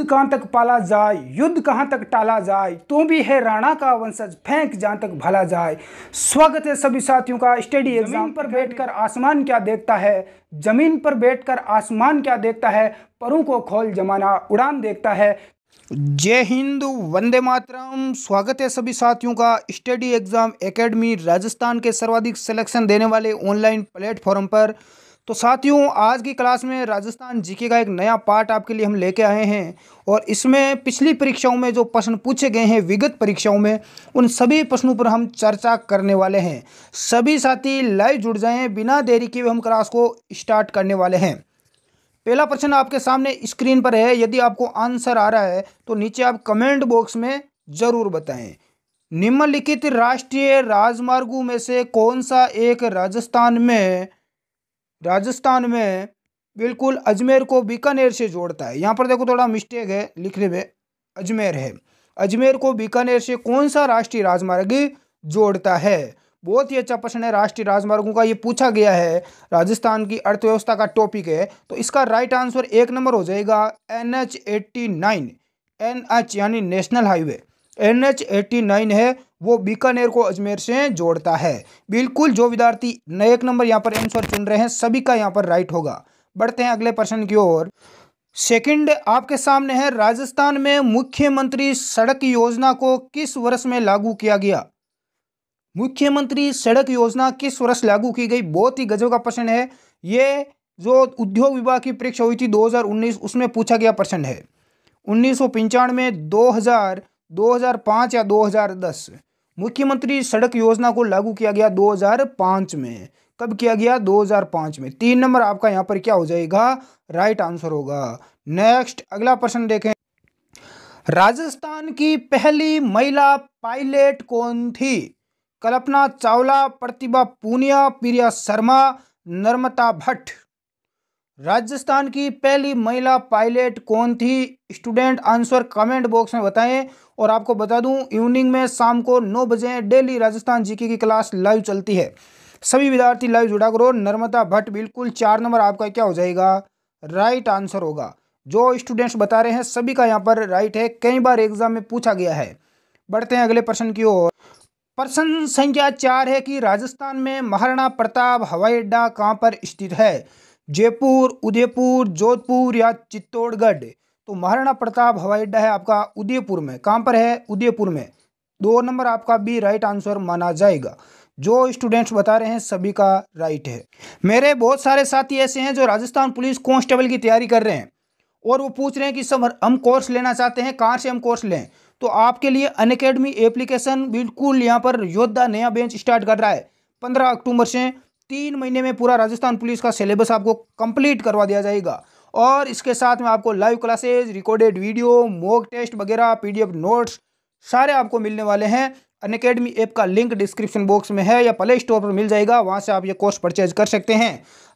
युद्ध कहाँ तक पाला जाए युद्ध कहाँ तक टाला जाए तू तो भी है राणा का वंशज फेंक जहाँ तक भला जाए स्वागत है सभी साथियों का स्टडी एग्जाम पर बैठकर आसमान क्या देखता है जमीन पर बैठकर आसमान क्या देखता है परों को खोल जमाना उड़ान देखता है जय हिंद वंदे मातरम स्वागत है सभी साथियों का स्टडी एग्जाम एकेडमी राजस्थान के सर्वाधिक सिलेक्शन देने वाले ऑनलाइन प्लेटफॉर्म पर तो साथियों आज की क्लास में राजस्थान जीके का एक नया पार्ट आपके लिए हम लेके आए हैं और इसमें पिछली परीक्षाओं में जो प्रश्न पूछे गए हैं विगत परीक्षाओं में उन सभी प्रश्नों पर हम चर्चा करने वाले हैं सभी साथी लाइव जुड़ जाएं बिना देरी के हम क्लास को स्टार्ट करने वाले हैं पहला प्रश्न आपके सामने स्क्रीन पर है यदि आपको आंसर आ रहा है तो नीचे आप कमेंट बॉक्स में ज़रूर बताएं निम्नलिखित राष्ट्रीय राजमार्गों में से कौन सा एक राजस्थान में राजस्थान में बिल्कुल अजमेर को बीकानेर से जोड़ता है यहाँ पर देखो थोड़ा मिस्टेक है लिखने में अजमेर है अजमेर को बीकानेर से कौन सा राष्ट्रीय राजमार्ग जोड़ता है बहुत ही अच्छा प्रश्न है राष्ट्रीय राजमार्गों का ये पूछा गया है राजस्थान की अर्थव्यवस्था का टॉपिक है तो इसका राइट आंसर एक नंबर हो जाएगा N H eighty nine N H यानी national highway N H eighty nine है वो बीकानेर को अजमेर से जोड़ता है बिल्कुल जो विद्यार्थी एक नंबर यहाँ पर आंसर चुन रहे हैं सभी का यहाँ पर राइट होगा बढ़ते हैं अगले प्रश्न की ओर सेकंड आपके सामने है राजस्थान में मुख्यमंत्री सड़क योजना को किस वर्ष में लागू किया गया मुख्यमंत्री सड़क योजना किस वर्ष लागू की गई बहुत ही गजब का प्रश्न है ये जो उद्योग विभाग की परीक्षा हुई थी 2019 उसमें पूछा गया प्रश्न है उन्नीस सौ पंचानवे दो हजार 2005 या 2010 मुख्यमंत्री सड़क योजना को लागू किया गया 2005 में कब किया गया 2005 में तीन नंबर आपका यहाँ पर क्या हो जाएगा राइट आंसर होगा नेक्स्ट अगला प्रश्न देखें राजस्थान की पहली महिला पायलट कौन थी कल्पना चावला प्रतिभा पूनिया प्रिया शर्मा नर्मता भट्ट राजस्थान की पहली महिला पायलट कौन थी स्टूडेंट आंसर कमेंट बॉक्स में बताएं और आपको बता दूं इवनिंग में शाम को नौ बजे डेली राजस्थान जीके की क्लास लाइव चलती है सभी विद्यार्थी लाइव जुड़ा करो नर्मदा भट्ट बिल्कुल चार नंबर आपका क्या हो जाएगा राइट आंसर होगा जो स्टूडेंट्स बता रहे हैं सभी का यहाँ पर राइट है कई बार एग्जाम में पूछा गया है बढ़ते हैं अगले प्रश्न की ओर प्रश्न संख्या चार है कि राजस्थान में महाराणा प्रताप हवाई अड्डा कहाँ पर स्थित है जयपुर उदयपुर जोधपुर या चित्तौड़गढ़ तो महाराणा प्रताप हवाई अड्डा है आपका उदयपुर में कहाँ पर है उदयपुर में दो नंबर आपका बी राइट आंसर माना जाएगा जो स्टूडेंट्स बता रहे हैं सभी का राइट है मेरे बहुत सारे साथी ऐसे हैं जो राजस्थान पुलिस कॉन्स्टेबल की तैयारी कर रहे हैं और वो पूछ रहे हैं कि सब हम कोर्स लेना चाहते हैं कहाँ से हम कोर्स लें तो आपके लिए अन अकेडमी एप्लीकेशन बिल्कुल यहाँ पर योद्धा नया बेंच स्टार्ट कर रहा है पंद्रह अक्टूबर से तीन महीने में पूरा राजस्थान पुलिस का सिलेबस आपको कंप्लीट करवा दिया जाएगा और इसके साथ में आपको live classes recorded video mock test वगैरह पीडीएफ नोट्स सारे आपको मिलने वाले हैं अन अकेडमी ऐप का लिंक डिस्क्रिप्शन बॉक्स में है या प्ले स्टोर पर मिल जाएगा वहाँ से आप ये कोर्स परचेज कर सकते हैं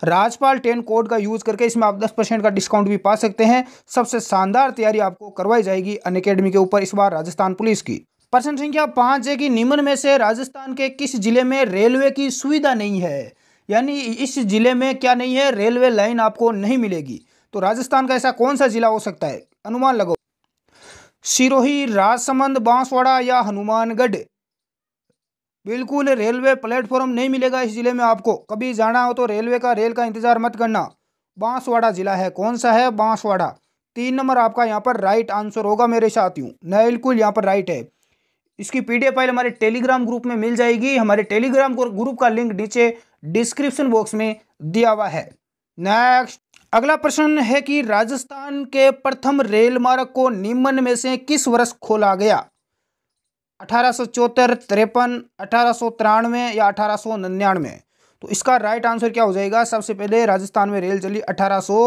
राजपाल टेन कोड का यूज़ करके इसमें आप 10 परसेंट का डिस्काउंट भी पा सकते हैं सबसे शानदार तैयारी आपको करवाई जाएगी अन अकेडमी के ऊपर इस बार राजस्थान पुलिस की प्रश्न संख्या पाँच है कि निम्न में से राजस्थान के किस जिले में रेलवे की सुविधा नहीं है यानी इस जिले में क्या नहीं है रेलवे लाइन आपको नहीं मिलेगी तो राजस्थान का ऐसा कौन सा जिला हो सकता है अनुमान लगाओ सिरोही राजसमंद बांसवाड़ा या हनुमानगढ़ बिल्कुल रेलवे प्लेटफॉर्म नहीं मिलेगा इस जिले में आपको कभी जाना हो तो रेलवे का रेल का इंतजार मत करना बांसवाड़ा जिला है कौन सा है बांसवाड़ा तीन नंबर आपका यहाँ पर राइट आंसर होगा मेरे साथियों बिल्कुल यहाँ पर राइट है इसकी पी फाइल हमारे टेलीग्राम ग्रुप में मिल जाएगी हमारे टेलीग्राम ग्रुप का लिंक नीचे डिस्क्रिप्शन बॉक्स में दिया हुआ है नेक्स्ट अगला प्रश्न है कि राजस्थान के प्रथम रेल मार्ग को निम्न में से किस वर्ष खोला गया अठारह सौ चौहत्तर तिरपन अठारह सौ तिरानवे या अठारह सौ निन्यानवे तो इसका राइट आंसर क्या हो जाएगा सबसे पहले राजस्थान में रेल चली अठारह सौ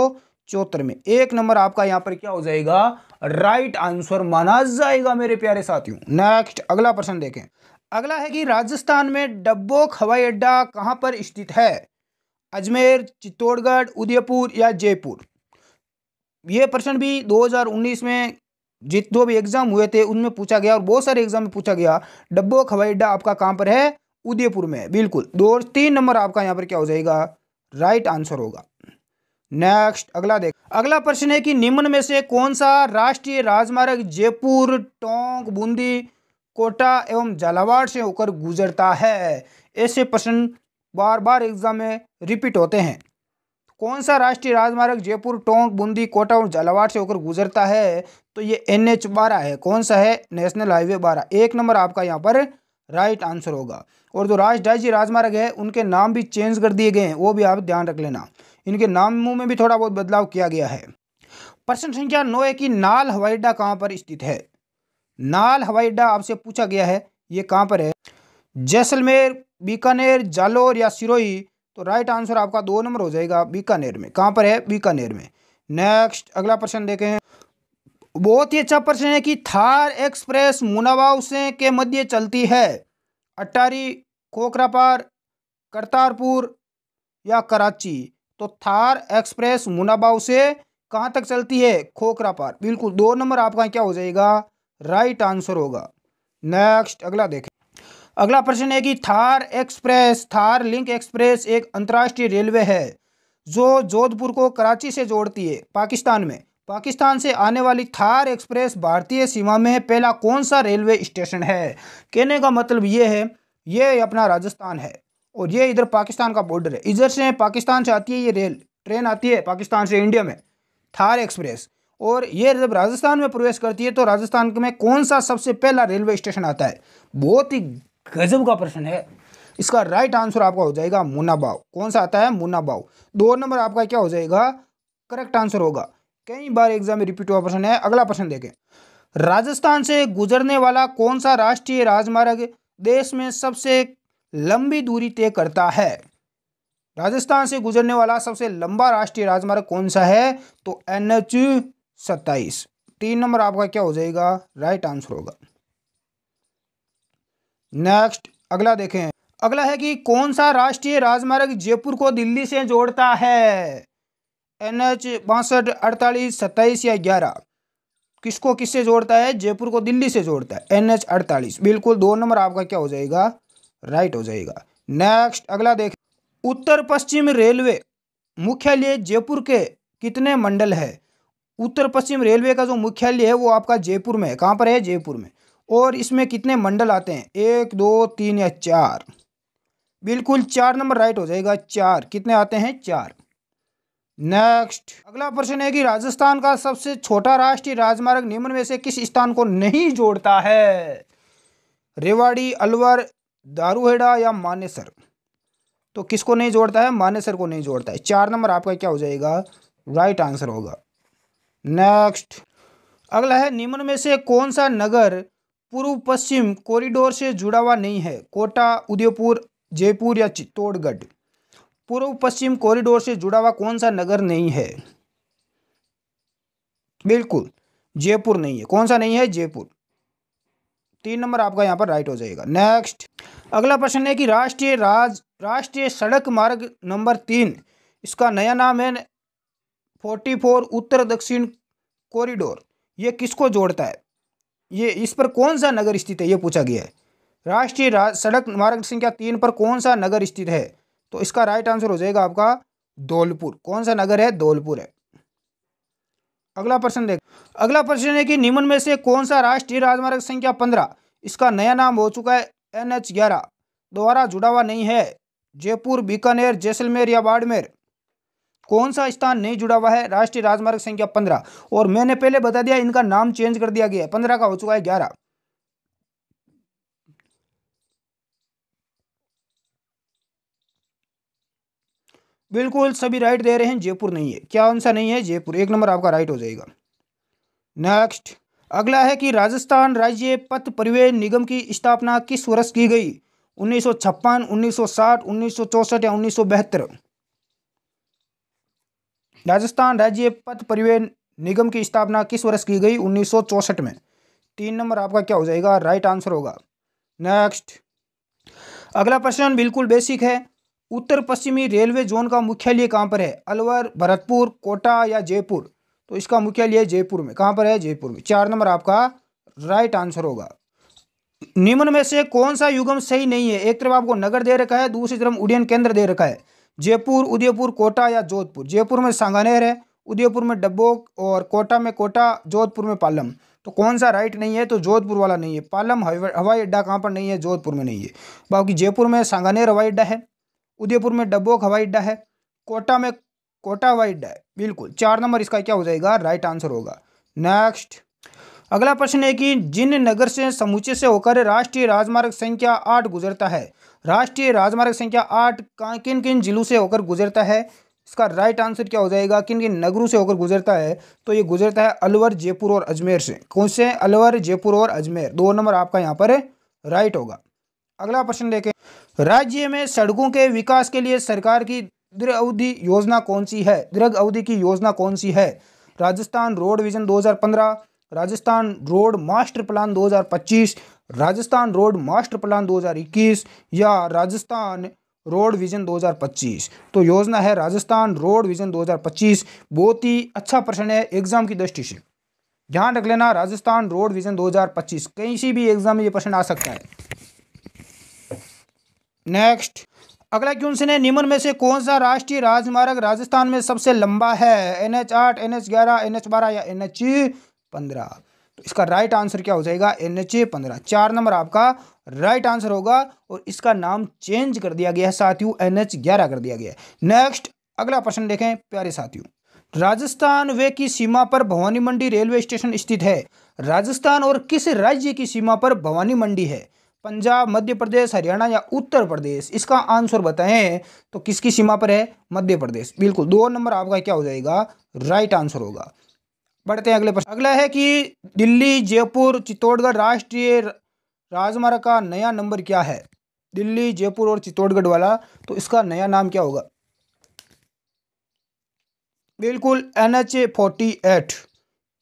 चौहत्तर में एक नंबर आपका यहाँ पर क्या हो जाएगा राइट आंसर माना जाएगा मेरे प्यारे साथियों नेक्स्ट अगला प्रश्न देखें अगला है कि राजस्थान में डब्बोक हवाई अड्डा कहाँ पर स्थित है अजमेर चित्तौड़गढ़ उदयपुर या जयपुर ये प्रश्न भी 2019 में जित दो भी एग्जाम हुए थे उनमें पूछा गया और बहुत सारे एग्जाम में पूछा गया डब्बो हवाई अड्डा आपका कहाँ पर है उदयपुर में बिल्कुल दो और तीन नंबर आपका यहाँ पर क्या हो जाएगा राइट आंसर होगा नेक्स्ट अगला देख अगला प्रश्न है कि निम्न में से कौन सा राष्ट्रीय राजमार्ग जयपुर टोंक बूंदी कोटा एवं झालावाड़ से होकर गुजरता है ऐसे प्रश्न बार बार एग्ज़ाम में रिपीट होते हैं कौन सा राष्ट्रीय राजमार्ग जयपुर टोंक बूंदी कोटा और झालावाड़ से होकर गुजरता है तो ये एन एच बारह है कौन सा है नेशनल हाईवे बारह एक नंबर आपका यहाँ पर राइट आंसर होगा और जो राष्ट्रीय राजमार्ग है उनके नाम भी चेंज कर दिए गए हैं वो भी आप ध्यान रख लेना इनके नामों में भी थोड़ा बहुत बदलाव किया गया है प्रश्न संख्या नौ है कि नाल हवाई अड्डा कहाँ पर स्थित है नाल हवाई अड्डा आपसे पूछा गया है ये कहाँ पर है जैसलमेर बीकानेर जालोर या सिरोही तो राइट आंसर आपका दो नंबर हो जाएगा बीकानेर में कहाँ पर है बीकानेर में नेक्स्ट अगला प्रश्न देखें बहुत ही अच्छा प्रश्न है कि थार एक्सप्रेस मुनावाव से के मध्य चलती है अटारी खोखरापार करतारपुर या कराची तो थार एक्सप्रेस मुनाबाव से कहाँ तक चलती है खोखरापार बिल्कुल दो नंबर आपका क्या हो जाएगा राइट आंसर होगा नेक्स्ट अगला देखें अगला प्रश्न है कि Thar express Thar link express एक अंतर्राष्ट्रीय रेलवे है जो जोधपुर को कराची से जोड़ती है पाकिस्तान में पाकिस्तान से आने वाली थार एक्सप्रेस भारतीय सीमा में पहला कौन सा रेलवे स्टेशन है कहने का मतलब ये है ये अपना राजस्थान है और ये इधर पाकिस्तान का बॉर्डर है इधर से पाकिस्तान से आती है ये रेल ट्रेन आती है पाकिस्तान से इंडिया में थार एक्सप्रेस और ये जब राजस्थान में प्रवेश करती है तो राजस्थान में कौन सा सबसे पहला रेलवे स्टेशन आता है बहुत ही गजब का प्रश्न है इसका राइट आंसर आपका हो जाएगा मुनाबाव कौन सा आता है मुनाबाव दो नंबर आपका क्या हो जाएगा करेक्ट आंसर होगा कई बार एग्जाम में रिपीट हुआ प्रश्न है अगला प्रश्न देखें राजस्थान से गुजरने वाला कौन सा राष्ट्रीय राजमार्ग देश में सबसे लंबी दूरी तय करता है राजस्थान से गुजरने वाला सबसे लंबा राष्ट्रीय राजमार्ग कौन सा है तो एन एच सत्ताईस तीन नंबर आपका क्या हो जाएगा राइट आंसर होगा नेक्स्ट अगला देखें अगला है कि कौन सा राष्ट्रीय राजमार्ग जयपुर को दिल्ली से जोड़ता है एन एच बासठ अड़तालीस सत्ताईस या ग्यारह किसको किससे जोड़ता है जयपुर को दिल्ली से जोड़ता है एन एच अड़तालीस बिल्कुल दो नंबर आपका क्या हो जाएगा राइट हो जाएगा नेक्स्ट अगला देखें उत्तर पश्चिम रेलवे मुख्यालय जयपुर के कितने मंडल है उत्तर पश्चिम रेलवे का जो मुख्यालय है वो आपका जयपुर में है कहाँ पर है जयपुर में और इसमें कितने मंडल आते हैं एक दो तीन या चार बिल्कुल चार नंबर राइट हो जाएगा चार कितने आते हैं चार नेक्स्ट अगला प्रश्न है कि राजस्थान का सबसे छोटा राष्ट्रीय राजमार्ग निम्न में से किस स्थान को नहीं जोड़ता है रेवाड़ी अलवर दारूहेड़ा या मानेसर तो किसको नहीं जोड़ता है मानेसर को नहीं जोड़ता है चार नंबर आपका क्या हो जाएगा राइट आंसर होगा नेक्स्ट अगला है निम्न में से कौन सा नगर पूर्व पश्चिम कॉरिडोर से जुड़ा हुआ नहीं है कोटा उदयपुर जयपुर या चित्तौड़गढ़ पूर्व पश्चिम कॉरिडोर से जुड़ा हुआ कौन सा नगर नहीं है बिल्कुल जयपुर नहीं है कौन सा नहीं है जयपुर तीन नंबर आपका यहाँ पर राइट हो जाएगा नेक्स्ट अगला प्रश्न है कि राष्ट्रीय राज राष्ट्रीय सड़क मार्ग नंबर तीन इसका नया नाम है फोर्टी फोर उत्तर दक्षिण कॉरिडोर यह किसको जोड़ता है ये इस पर कौन सा नगर स्थित है ये पूछा गया है राष्ट्रीय रा, सड़क मार्ग संख्या तीन पर कौन सा नगर स्थित है तो इसका राइट आंसर हो जाएगा आपका धौलपुर कौन सा नगर है धौलपुर है अगला प्रश्न देख अगला प्रश्न है कि निम्न में से कौन सा राष्ट्रीय राजमार्ग संख्या पंद्रह इसका नया नाम हो चुका है एन एच ग्यारह द्वारा जुड़ा हुआ नहीं है जयपुर बीकानेर जैसलमेर या बाड़मेर कौन सा स्थान नहीं जुड़ा हुआ है राष्ट्रीय राजमार्ग संख्या पंद्रह और मैंने पहले बता दिया इनका नाम चेंज कर दिया गया है पंद्रह का हो चुका है ग्यारह बिल्कुल सभी राइट दे रहे हैं जयपुर नहीं है क्या आंसर नहीं है जयपुर एक नंबर आपका राइट हो जाएगा नेक्स्ट अगला है कि राजस्थान राज्य पथ परिवहन निगम की स्थापना किस वर्ष की गई उन्नीस सौ छप्पन उन्नीस सौ साठ उन्नीस सौ चौसठ या उन्नीस सौ बहत्तर राजस्थान राज्य पथ परिवहन निगम की स्थापना किस वर्ष की गई उन्नीस में तीन नंबर आपका क्या हो जाएगा राइट आंसर होगा नेक्स्ट अगला प्रश्न बिल्कुल बेसिक है उत्तर पश्चिमी रेलवे जोन का मुख्यालय कहाँ पर है अलवर भरतपुर कोटा या जयपुर तो इसका मुख्यालय जयपुर में कहाँ पर है जयपुर में चार नंबर आपका राइट आंसर होगा निम्न में से कौन सा युगम सही नहीं है एक तरफ आपको नगर दे रखा है दूसरी तरफ उड्डयन केंद्र दे रखा है जयपुर उदयपुर कोटा या जोधपुर जयपुर में सांगानेर है उदयपुर में डब्बोक और कोटा में कोटा जोधपुर में पालम तो कौन सा राइट नहीं है तो जोधपुर वाला नहीं है पालम हवाई अड्डा कहाँ पर नहीं है जोधपुर में नहीं है बाकी जयपुर में सांगानेर हवाई अड्डा है उदयपुर में डब्बोक हवाई अड्डा है कोटा में कोटा हवाई अड्डा है बिल्कुल चार नंबर इसका क्या हो जाएगा राइट आंसर होगा नेक्स्ट अगला प्रश्न है कि जिन नगर से समूचे से होकर राष्ट्रीय राजमार्ग संख्या आठ गुजरता है राष्ट्रीय राजमार्ग संख्या आठ किन किन जिलों से होकर गुजरता है इसका राइट आंसर क्या हो जाएगा किन किन नगरों से होकर गुजरता है तो ये गुजरता है अलवर जयपुर और अजमेर से कौन से अलवर जयपुर और अजमेर दो नंबर आपका यहाँ पर राइट होगा अगला प्रश्न देखें राज्य में सड़कों के विकास के लिए सरकार की दीर्घ अवधि योजना कौन सी है दीर्घ अवधि की योजना कौन सी है Rajasthan road vision 2015 Rajasthan road master plan 2025 Rajasthan road master plan 2021 या राजस्थान रोड विजन 2025 तो योजना है राजस्थान रोड विजन 2025 बहुत ही अच्छा प्रश्न है एग्जाम की दृष्टि से ध्यान रख लेना राजस्थान रोड विजन 2025 कहीं से भी एग्जाम में ये प्रश्न आ सकता है नेक्स्ट अगला क्वेश्चन है निम्न में से कौन सा राष्ट्रीय राजमार्ग राजस्थान में सबसे लंबा है एन एच आठ एन एच ग्यारह बारह या एन एच पंद्रह तो इसका राइट आंसर क्या हो जाएगा एन एच ए पंद्रह चार नंबर आपका राइट आंसर होगा और इसका नाम चेंज कर दिया गया है साथियों एन एच ग्यारह कर दिया गया है नेक्स्ट अगला प्रश्न देखें प्यारे साथियों राजस्थान वे की सीमा पर भवानी मंडी रेलवे स्टेशन स्थित है राजस्थान और किस राज्य की सीमा पर भवानी मंडी है पंजाब मध्य प्रदेश हरियाणा या उत्तर प्रदेश इसका आंसर बताएं तो किसकी सीमा पर है मध्य प्रदेश बिल्कुल दो नंबर आपका क्या हो जाएगा राइट आंसर होगा बढ़ते हैं अगले प्रश्न अगला है कि दिल्ली जयपुर चित्तौड़गढ़ राष्ट्रीय राजमार्ग का नया नंबर क्या है दिल्ली जयपुर और चित्तौड़गढ़ वाला तो इसका नया नाम क्या होगा बिल्कुल एन एच फोर्टी एट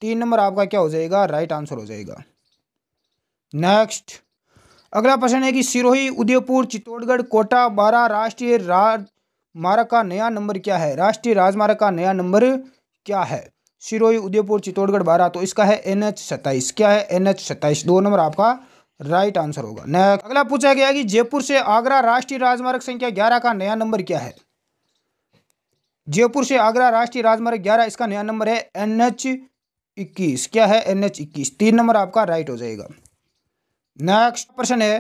तीन नंबर आपका क्या हो जाएगा राइट आंसर हो जाएगा नेक्स्ट अगला प्रश्न है कि सिरोही उदयपुर चित्तौड़गढ़ कोटा बारा राष्ट्रीय राजमार्ग का नया नंबर क्या है राष्ट्रीय राजमार्ग का नया नंबर क्या है सिरोही उदयपुर चित्तौड़गढ़ बारह तो इसका है एन एच सत्ताईस क्या है एन एच सत्ताईस दो नंबर आपका राइट आंसर होगा नया अगला पूछा गया कि जयपुर से आगरा राष्ट्रीय राजमार्ग संख्या ग्यारह का नया नंबर क्या है जयपुर से आगरा राष्ट्रीय राजमार्ग ग्यारह इसका नया नंबर है एन एच इक्कीस क्या है एन एच इक्कीस तीन नंबर आपका राइट हो जाएगा नेक्स्ट प्रश्न है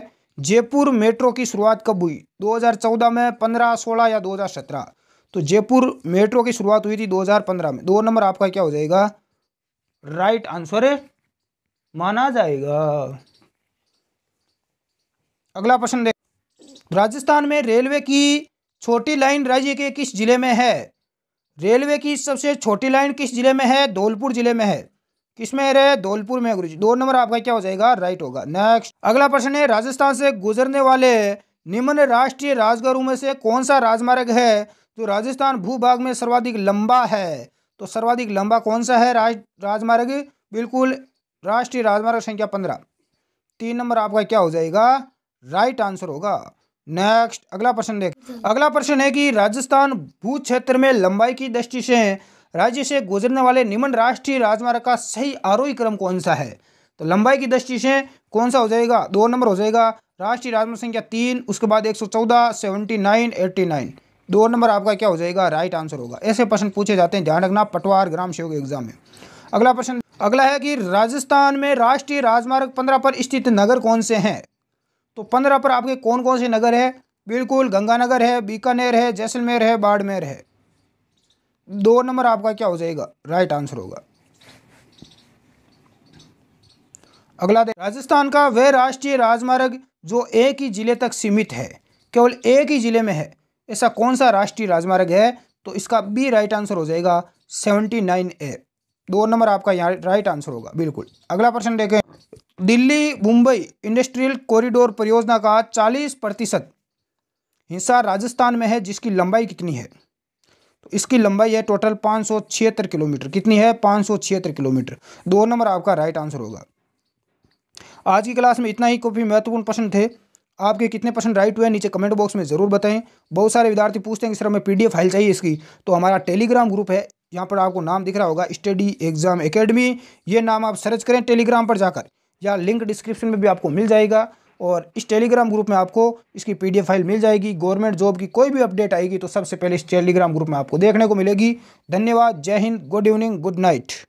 जयपुर मेट्रो की शुरुआत कब हुई 2014 में 15, 16 या 2017 तो जयपुर मेट्रो की शुरुआत हुई थी 2015 में दो नंबर आपका क्या हो जाएगा राइट आंसर माना जाएगा अगला प्रश्न देख राजस्थान में रेलवे की छोटी लाइन राज्य के किस जिले में है रेलवे की सबसे छोटी लाइन किस जिले में है धौलपुर जिले में है किस में रहे धौलपुर में गुरु दो नंबर आपका क्या हो जाएगा राइट होगा नेक्स्ट अगला प्रश्न है राजस्थान से गुजरने वाले निम्न राष्ट्रीय राजमार्गों में से कौन सा राजमार्ग है जो तो राजस्थान भूभाग में सर्वाधिक लंबा है तो सर्वाधिक लंबा कौन सा है राज राजमार्ग बिल्कुल राष्ट्रीय राजमार्ग संख्या पंद्रह तीन नंबर आपका क्या हो जाएगा राइट आंसर होगा नेक्स्ट अगला प्रश्न देख अगला प्रश्न है कि राजस्थान भू क्षेत्र में लंबाई की दृष्टि से राज्य से गुजरने वाले निम्न राष्ट्रीय राजमार्ग का सही आरोही क्रम कौन सा है तो लंबाई की दृष्टि से कौन सा हो जाएगा दो नंबर हो जाएगा राष्ट्रीय राजमार्ग संख्या तीन उसके बाद एक सौ चौदह सेवेंटी नाइन एट्टी नाइन दो नंबर आपका क्या हो जाएगा राइट आंसर होगा ऐसे प्रश्न पूछे जाते हैं ध्यान रखना पटवार ग्राम सेवक एग्जाम में अगला प्रश्न अगला है कि राजस्थान में राष्ट्रीय राजमार्ग पंद्रह पर स्थित नगर कौन से हैं तो पंद्रह पर आपके कौन कौन से नगर है बिल्कुल गंगानगर है बीकानेर है जैसलमेर है बाड़मेर है दो नंबर आपका क्या हो जाएगा राइट आंसर होगा अगला राजस्थान का वह राष्ट्रीय राजमार्ग जो एक ही जिले तक सीमित है केवल एक ही जिले में है ऐसा कौन सा राष्ट्रीय राजमार्ग है तो इसका बी राइट आंसर हो जाएगा सेवेंटी नाइन ए दो नंबर आपका यहाँ राइट आंसर होगा बिल्कुल अगला प्रश्न देखें दिल्ली मुंबई इंडस्ट्रियल कॉरिडोर परियोजना का चालीस प्रतिशत हिस्सा राजस्थान में है जिसकी लंबाई कितनी है तो इसकी लंबाई है टोटल पाँच सौ छिहत्तर किलोमीटर कितनी है पाँच सौ छिहत्तर किलोमीटर दो नंबर आपका राइट आंसर होगा आज की क्लास में इतना ही काफ़ी महत्वपूर्ण प्रश्न थे आपके कितने परसेंट राइट हुए नीचे कमेंट बॉक्स में ज़रूर बताएं बहुत सारे विद्यार्थी पूछते हैं कि सर हमें पीडीएफ फाइल चाहिए इसकी तो हमारा टेलीग्राम ग्रुप है यहाँ पर आपको नाम दिख रहा होगा स्टडी एग्जाम एकेडमी ये नाम आप सर्च करें टेलीग्राम पर जाकर या लिंक डिस्क्रिप्शन में भी आपको मिल जाएगा और इस टेलीग्राम ग्रुप में आपको इसकी पी फाइल मिल जाएगी गवर्नमेंट जॉब की कोई भी अपडेट आएगी तो सबसे पहले इस टेलीग्राम ग्रुप में आपको देखने को मिलेगी धन्यवाद जय Hind good evening good night